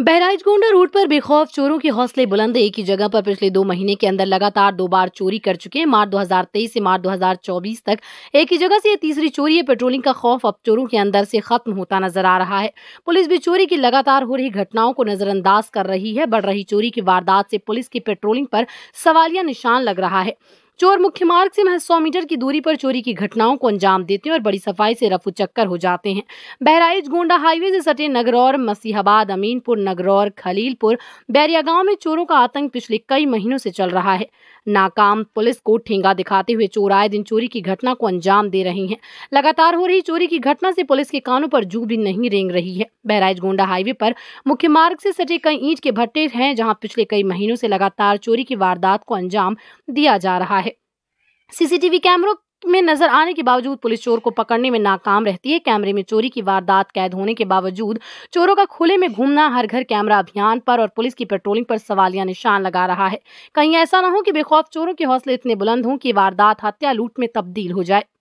Gonda road पर बेखौफ चोरों के हौसले बुलंद एक ही जगह पर पिछले दो महीने के अंदर लगातार दो बार चोरी कर चुके हैं मार्च 2023 से मार्च 2024 तक एक ही जगह से ये तीसरी चोरी है पेट्रोलिंग का खौफ अब चोरों के अंदर से खत्म होता नजर आ रहा है पुलिस भी चोरी की लगातार हो रही घटनाओं को नजरअंदाज कर रही है बढ़ रही चोरी की वारदात से पुलिस की पेट्रोलिंग पर सवालिया निशान लग रहा है चोर मुख्य मार्ग से महज सौ मीटर की दूरी पर चोरी की घटनाओं को अंजाम देते हैं और बड़ी सफाई से रफू चक्कर हो जाते हैं बहराइच गोंडा हाईवे से सटे नगरौर मसीहाबाद अमीनपुर नगरौर खलीलपुर बैरिया गांव में चोरों का आतंक पिछले कई महीनों से चल रहा है नाकाम पुलिस को ठेंगा दिखाते हुए चोर आए दिन चोरी की घटना को अंजाम दे रहे हैं लगातार हो रही चोरी की घटना से पुलिस के कानों पर जू भी नहीं रेंग रही है बहराइच गोंडा हाईवे पर मुख्य मार्ग से सटे कई ईंट के भट्टे हैं जहां पिछले कई महीनों से लगातार चोरी की वारदात को अंजाम दिया जा रहा है सीसीटीवी कैमरों में नजर आने के बावजूद पुलिस चोर को पकड़ने में नाकाम रहती है कैमरे में चोरी की वारदात कैद होने के बावजूद चोरों का खुले में घूमना हर घर कैमरा अभियान पर और पुलिस की पेट्रोलिंग पर सवालिया निशान लगा रहा है कहीं ऐसा ना हो कि बेखौफ चोरों के हौसले इतने बुलंद हों कि वारदात हत्या लूट में तब्दील हो जाए